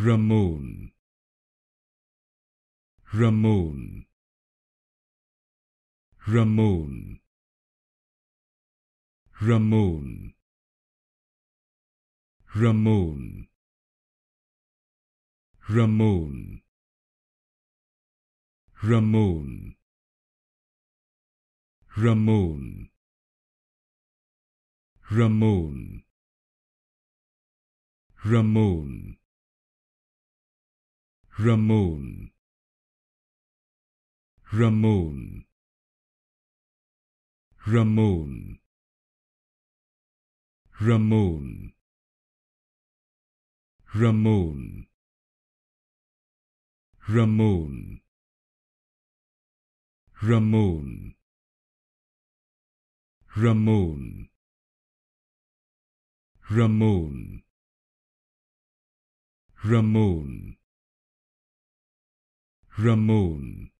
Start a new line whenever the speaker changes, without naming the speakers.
Ramon Ramon Ramon Ramon Ramon Ramon Ramon Ramon Ramon Ramon Ramon Ramon Ramon Ramon Ramon Ramon Ramon Ramon Ramon Ramon Ramon.